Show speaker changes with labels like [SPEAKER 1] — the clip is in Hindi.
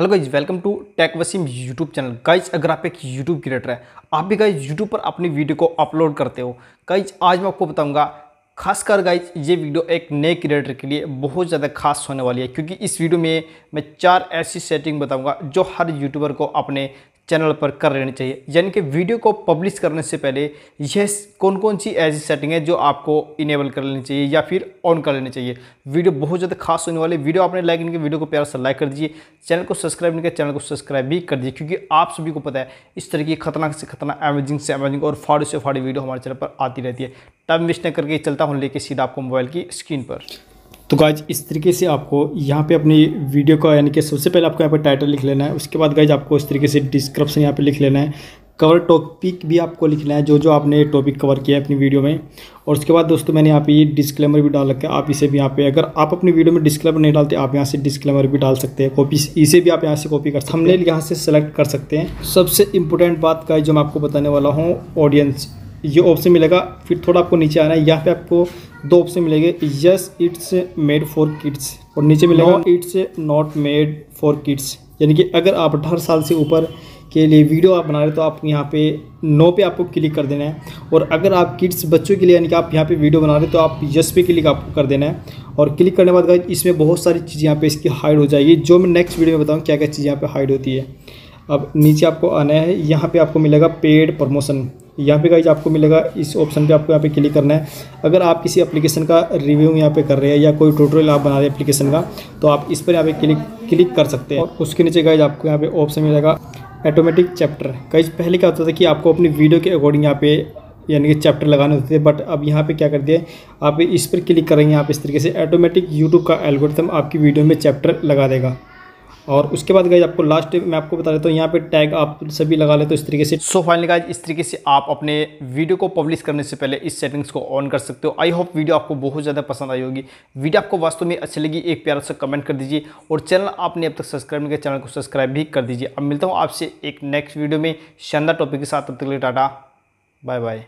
[SPEAKER 1] hello guys welcome to tech Wasim YouTube channel guys अगर आप एक यूट्यूब क्रिएटर है आप भी गाइज यूट्यूब पर अपनी वीडियो को अपलोड करते हो गाइज आज मैं आपको बताऊंगा खासकर गाइज ये वीडियो एक नए क्रिएटर के लिए बहुत ज़्यादा खास होने वाली है क्योंकि इस वीडियो में मैं चार ऐसी सेटिंग बताऊंगा जो हर यूट्यूबर को अपने चैनल पर कर लेनी चाहिए यानी कि वीडियो को पब्लिश करने से पहले यह कौन कौन सी ऐसी सेटिंग है जो आपको इनेबल कर लेनी चाहिए या फिर ऑन कर लेनी चाहिए वीडियो बहुत ज़्यादा खास होने वाली वीडियो आपने लाइक नहीं किया वीडियो को प्यार से लाइक कर दीजिए चैनल को सब्सक्राइब नहीं किया चैनल को सब्सक्राइब भी कर दीजिए क्योंकि आप सभी को पता है इस तरह की खतरनाक से खतरनाक अमेजिंग से एमेजिंग और फाड़ी से फाड़ी वीडियो हमारे चैनल पर आती रहती है टाइम वेस्ट न करके चलता हूँ लेके सीधा आपको मोबाइल की स्क्रीन पर तो गाइज इस तरीके से आपको यहाँ पे अपनी वीडियो का यानी कि सबसे पहले आपको यहाँ पे टाइटल लिख लेना है उसके बाद गाइज आपको इस तरीके से डिस्क्रिप्शन यहाँ पे लिख लेना है कवर टॉपिक भी आपको लिखना है जो जो आपने टॉपिक कवर किया है अपनी वीडियो में और उसके बाद दोस्तों मैंने यहाँ पे ये डिस्क्लेमर भी डाल रखा है आप इसे भी यहाँ पे अगर आप अपनी वीडियो में डिस्क्लेमर नहीं डालते आप यहाँ से डिस्क्लेमर भी डाल सकते हैं कॉपी इसे भी आप यहाँ से कॉपी कर सकते हमने यहाँ से सेलेक्ट कर सकते हैं सबसे इंपॉर्टेंट बात का जो मैं आपको बताने वाला हूँ ऑडियंस ये ऑप्शन मिलेगा फिर थोड़ा आपको नीचे आना है यहाँ पे आपको दो ऑप्शन मिलेंगे yes it's made for kids और नीचे मिलेगा it's not made for kids यानी कि अगर आप अठारह साल से ऊपर के लिए वीडियो आप बना रहे तो आप यहाँ पे नो पे आपको क्लिक कर देना है और अगर आप किड्स बच्चों के लिए यानी कि आप यहाँ पे वीडियो बना रहे तो आप यस पे क्लिक आपको कर देना है और क्लिक करने के बाद इसमें बहुत सारी चीज़ें यहाँ पे इसकी हाइड हो जाएगी जो मैं नेक्स्ट वीडियो में बताऊँ क्या क्या चीज़ यहाँ पर हाइड होती है अब नीचे आपको आना है यहाँ पर आपको मिलेगा पेड प्रमोशन यहाँ पे गाइज आपको मिलेगा इस ऑप्शन पे आपको यहाँ पे क्लिक करना है अगर आप किसी एप्लीकेशन का रिव्यू यहाँ पे कर रहे हैं या कोई ट्यूटोरियल आप बना रहे हैं एप्लीकेशन का तो आप इस पर यहाँ पे क्लिक क्लिक कर सकते हैं और उसके नीचे गाइज आपको यहाँ पे ऑप्शन मिलेगा ऑटोमेटिक चैप्टर गाइज पहले क्या होता था कि आपको अपनी वीडियो के अकॉर्डिंग यहाँ पे यानी कि चैप्टर लगाने होते थे बट अब यहाँ पे क्या कर दिया आप इस पर क्लिक करेंगे आप इस तरीके से ऑटोमेटिक यूट्यूब का एल्गोरिथम आपकी वीडियो में चैप्टर लगा देगा और उसके बाद गाइज आपको लास्ट मैं आपको बता देता हूँ यहाँ पे टैग आप सभी लगा लेते हो इस तरीके से सो फाइनल गाइज इस तरीके से आप अपने वीडियो को पब्लिश करने से पहले इस सेटिंग्स को ऑन कर सकते हो आई होप वीडियो आपको बहुत ज़्यादा पसंद आई होगी वीडियो आपको वास्तव में अच्छी लगी एक प्यारा सा कमेंट कर दीजिए और चैनल आपने अब तक सब्सक्राइब नहीं किया चैनल को सब्सक्राइब भी कर दीजिए अब मिलता हूँ आपसे एक नेक्स्ट वीडियो में शानदार टॉपिक के साथ अब तक लिए टाटा बाय बाय